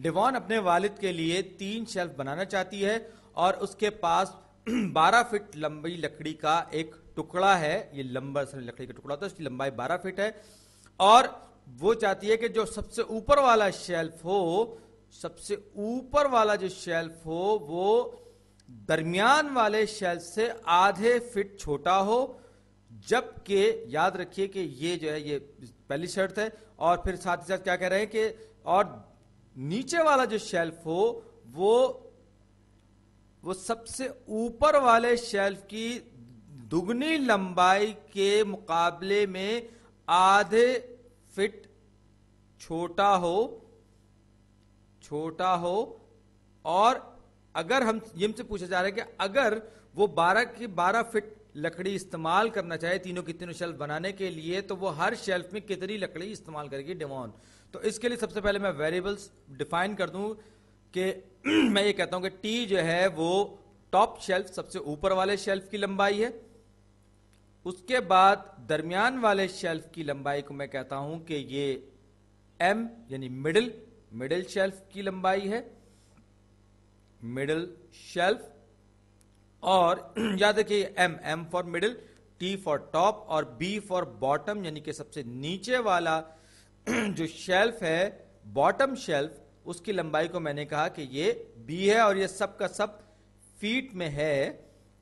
Devon अपने वालिद के लिए तीन शेल्फ बनाना चाहती है और उसके पास 12 फीट लंबी लकड़ी का एक टुकड़ा है ये लंबा सर लकड़ी का टुकड़ा होता है उसकी लंबाई बारह फिट है और वो चाहती है कि जो सबसे ऊपर वाला शेल्फ हो सबसे ऊपर वाला जो शेल्फ हो वो दरमियान वाले शेल्फ से आधे फिट छोटा हो जबकि याद रखिए कि ये जो है ये पहली शर्त है और फिर साथ ही साथ क्या कह रहे हैं कि और नीचे वाला जो शेल्फ हो वो वो सबसे ऊपर वाले शेल्फ की दुगनी लंबाई के मुकाबले में आधे फिट छोटा हो छोटा हो और अगर हम ये हमसे पूछा जा रहा है कि अगर वो 12 की 12 फिट लकड़ी इस्तेमाल करना चाहे तीनों की तीनों शेल्फ बनाने के लिए तो वो हर शेल्फ में कितनी लकड़ी इस्तेमाल करेगी डिमांड तो इसके लिए सबसे पहले मैं वेरिएबल्स डिफाइन कर दूं कि मैं ये कहता हूं कि टी जो है वो टॉप शेल्फ सबसे ऊपर वाले शेल्फ की लंबाई है उसके बाद दरमियान वाले शेल्फ की लंबाई को मैं कहता हूं कि ये एम यानी मिडिल मिडिल शेल्फ की लंबाई है मिडिल शेल्फ और याद रखिए m m for middle t for top और बी फॉर बॉटम यानी कि सबसे नीचे वाला जो शेल्फ है बॉटम शेल्फ उसकी लंबाई को मैंने कहा कि ये बी है और ये सब का सब फीट में है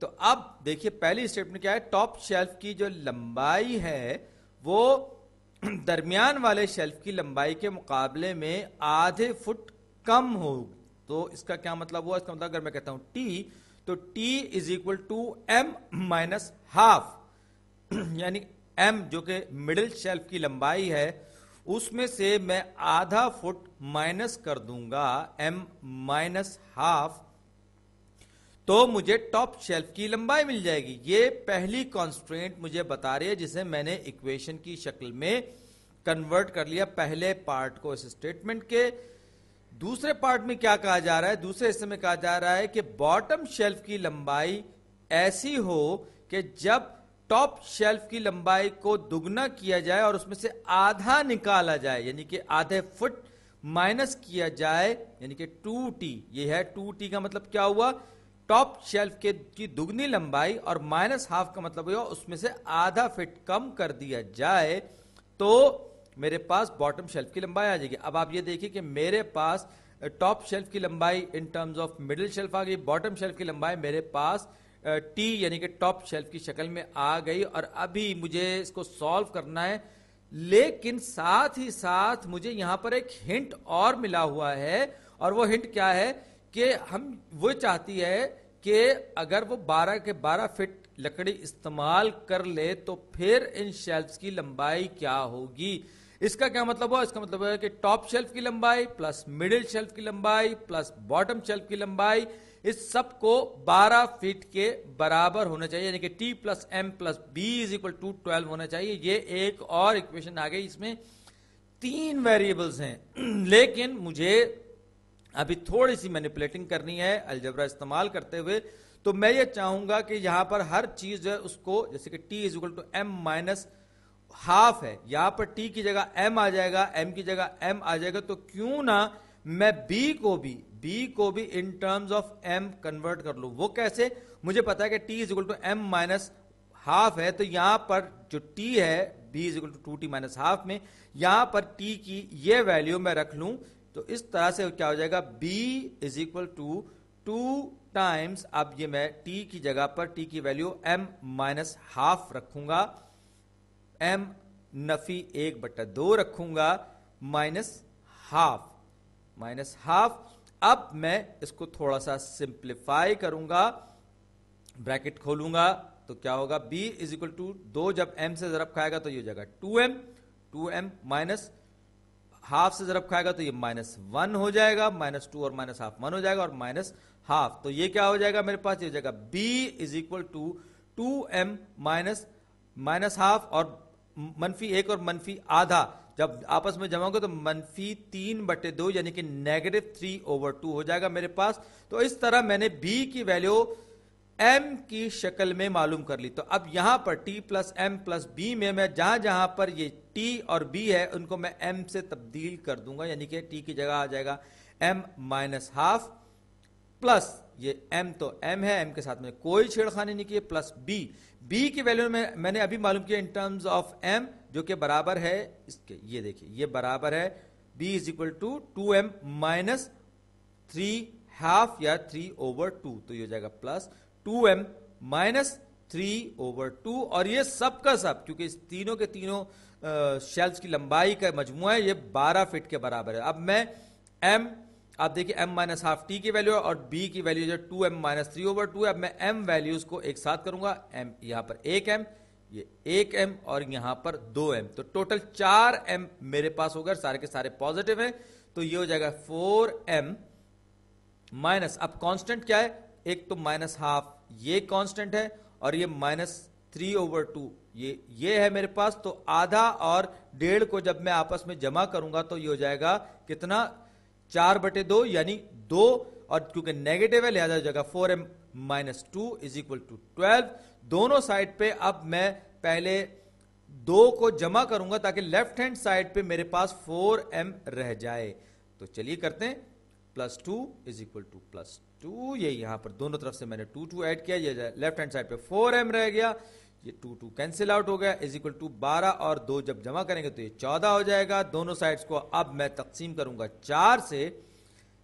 तो अब देखिए पहली स्टेप में क्या है टॉप शेल्फ की जो लंबाई है वो दरमियान वाले शेल्फ की लंबाई के मुकाबले में आधे फुट कम होगी तो इसका क्या मतलब हुआ इसका मतलब अगर मैं कहता हूं टी तो t is equal to m minus half यानी एम जो कि मिडिल शेल्फ की लंबाई है उसमें से मैं आधा फुट माइनस कर दूंगा एम माइनस हाफ तो मुझे टॉप शेल्फ की लंबाई मिल जाएगी ये पहली कॉन्स्ट्रेंट मुझे बता रही है जिसे मैंने इक्वेशन की शक्ल में कन्वर्ट कर लिया पहले पार्ट को इस स्टेटमेंट के दूसरे पार्ट में क्या कहा जा रहा है दूसरे हिस्से में कहा जा रहा है कि बॉटम शेल्फ की लंबाई ऐसी हो कि जब टॉप शेल्फ की लंबाई को दुगना किया जाए और उसमें से आधा निकाला जाए यानी कि आधे फुट माइनस किया जाए यानी कि टू टी ये है टू टी का मतलब क्या हुआ टॉप शेल्फ के की दुगनी लंबाई और माइनस हाफ का मतलब हुआ उसमें से आधा फिट कम कर दिया जाए तो मेरे पास बॉटम शेल्फ की लंबाई आ जाएगी अब आप ये देखिए कि मेरे पास टॉप शेल्फ की लंबाई in terms of middle shelf आ गई बॉटम शेल्फ की लंबाई मेरे पास टी यानी कि टॉप शेल्फ की शक्ल में आ गई और अभी मुझे इसको सॉल्व करना है लेकिन साथ ही साथ मुझे यहां पर एक हिंट और मिला हुआ है और वो हिंट क्या है कि हम वो चाहती है कि अगर वो 12 के 12 फिट लकड़ी इस्तेमाल कर ले तो फिर इन शेल्फ की लंबाई क्या होगी इसका क्या मतलब हुआ इसका मतलब है कि टॉप शेल्फ की लंबाई प्लस मिडिल शेल्फ की लंबाई प्लस बॉटम शेल्फ की लंबाई इस सब को 12 फीट के बराबर होना चाहिए यानी कि t plus m plus b is equal to twelve होना चाहिए ये एक और इक्वेशन आ गई इसमें तीन वेरिएबल्स हैं लेकिन मुझे अभी थोड़ी सी मैनिपुलेटिंग करनी है अलजबरा इस्तेमाल करते हुए तो मैं ये चाहूंगा कि यहां पर हर चीज जो है उसको जैसे कि t is equal to m minus half है यहां पर टी की जगह एम आ जाएगा एम की जगह एम आ जाएगा तो क्यों ना मैं बी को भी बी को भी in terms of m convert कर लू वो कैसे मुझे पता है कि t is equal to m minus half है तो यहां पर जो टी है b is equal to two t minus half में यहां पर टी की ये वैल्यू मैं रख लू तो इस तरह से क्या हो जाएगा b is equal to two times अब ये मैं टी की जगह पर टी की वैल्यू एम माइनस हाफ रखूंगा एम नफी एक बटा दो रखूंगा माइनस हाफ माइनस हाफ अब मैं इसको थोड़ा सा सिंप्लीफाई करूंगा ब्रैकेट खोलूंगा तो क्या होगा b इज इक्वल टू दो जब m से जरब खाएगा तो ये हो जाएगा 2m 2m माइनस हाफ से जरब खाएगा तो ये माइनस वन हो जाएगा माइनस टू और माइनस हाफ वन हो जाएगा और माइनस हाफ तो ये क्या हो जाएगा मेरे पास ये हो जाएगा b is equal to two m minus minus half और मनफी एक और मनफी आधा जब आपस में जमा तो मनफी तीन बटे दो यानी कि नेगेटिव थ्री ओवर टू हो जाएगा मेरे पास तो इस तरह मैंने बी की वैल्यू एम की शक्ल में मालूम कर ली तो अब यहां पर t plus m plus b में मैं जहां जहां पर ये टी और बी है उनको मैं एम से तब्दील कर दूंगा यानी कि टी की जगह आ जाएगा एम माइनस हाफ प्लस ये एम तो एम है एम के साथ में कोई छेड़खानी नहीं की प्लस बी बी की वैल्यू में मैंने अभी मालूम किया इन टर्म्स ऑफ एम जो कि बराबर है इसके ये देखिए ये बराबर है b is equal to two m minus three half या थ्री ओवर टू तो ये हो जाएगा plus two m minus three over two और ये सब का सब क्योंकि इस तीनों के तीनों शेल्व्स की लंबाई का मजमु है ये बारह फिट के बराबर है अब मैं एम आप देखिए m माइनस हाफ टी की वैल्यू है और b की वैल्यू जो two m minus three over two है अब मैं m वैल्यूज को एक साथ करूंगा m यहां पर एक m ये एक m और यहां पर दो m तो टोटल चार m मेरे पास होगा सारे के सारे पॉजिटिव हैं तो ये हो जाएगा फोर एम माइनस अब कांस्टेंट क्या है एक तो माइनस हाफ ये कांस्टेंट है और ये माइनस थ्री ओवर टू ये ये है मेरे पास तो आधा और डेढ़ को जब मैं आपस में जमा करूंगा तो ये हो जाएगा कितना चार बटे दो यानी दो और क्योंकि नेगेटिव है लिहाजा जगह four m minus two is equal to twelve दोनों साइड पे अब मैं पहले दो को जमा करूंगा ताकि लेफ्ट हैंड साइड पे मेरे पास फोर एम रह जाए तो चलिए करते हैं plus two is equal to plus two ये यहां पर दोनों तरफ से मैंने टू टू एड किया लेफ्ट हैंड साइड पे फोर एम रह गया ये टू टू कैंसिल आउट हो गया इज इक्वल टू बारह और दो जब जमा करेंगे तो ये चौदह हो जाएगा दोनों साइड्स को अब मैं तकसीम करूंगा चार से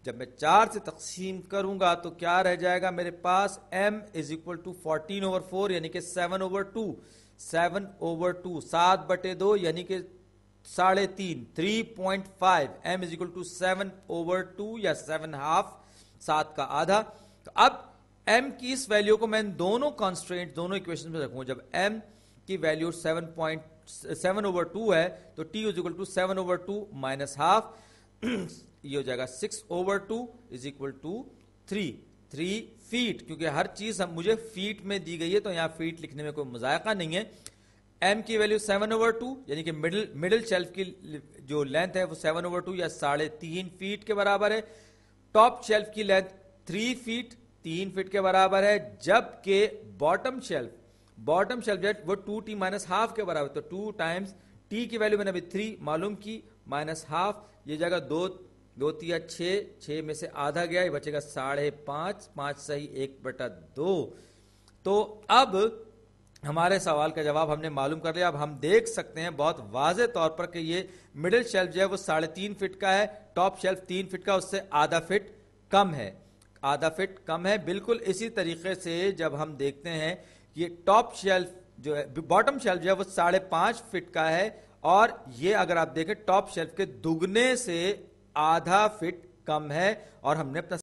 जब मैं चार से तकसीम करूंगा तो क्या रह जाएगा मेरे पास m is equal to fourteen over four यानी कि seven over two seven over two सात बटे दो यानी कि साढ़े तीन three point five m is equal to seven over two या सेवन हाफ सात का आधा तो अब एम की इस वैल्यू को मैं दोनों कॉन्स्टेंट दोनों इक्वेशन में रखूंगा जब एम की value seven point seven over two है तो t is equal to seven over two minus half ये हो जाएगा six over two is equal to three three feet क्योंकि हर चीज हम मुझे फीट में दी गई है तो यहां फीट लिखने में कोई मजायका नहीं है एम की वैल्यू सेवन ओवर टू यानी कि मिडिल मिडिल शेल्फ की जो लेंथ है वो सेवन ओवर टू या साढ़े तीन फीट के बराबर है टॉप शेल्फ की लेंथ थ्री फीट तीन फिट के बराबर है जबकि बॉटम शेल्फ बॉटम शेल्फ जो वो टू टी माइनस हाफ के बराबर तो टू टाइम्स टी की वैल्यू मैंने अभी थ्री मालूम की माइनस हाफ ये जगह दो दो तिया छ छ में से आधा गया ये बचेगा साढ़े पांच पांच सही एक बटा दो तो अब हमारे सवाल का जवाब हमने मालूम कर लिया अब हम देख सकते हैं बहुत वाजे तौर पर कि ये मिडिल शेल्फ जो है वो साढ़े तीन फिट का है टॉप शेल्फ तीन फिट का उससे आधा फिट कम है आधा फिट कम है बिल्कुल इसी तरीके से जब हम देखते हैं ये टॉप शेल्फ जो है बॉटम शेल्फ जो है वो साढ़े पांच फिट का है और ये अगर आप देखें टॉप शेल्फ के दुगने से आधा फिट कम है और हमने अपना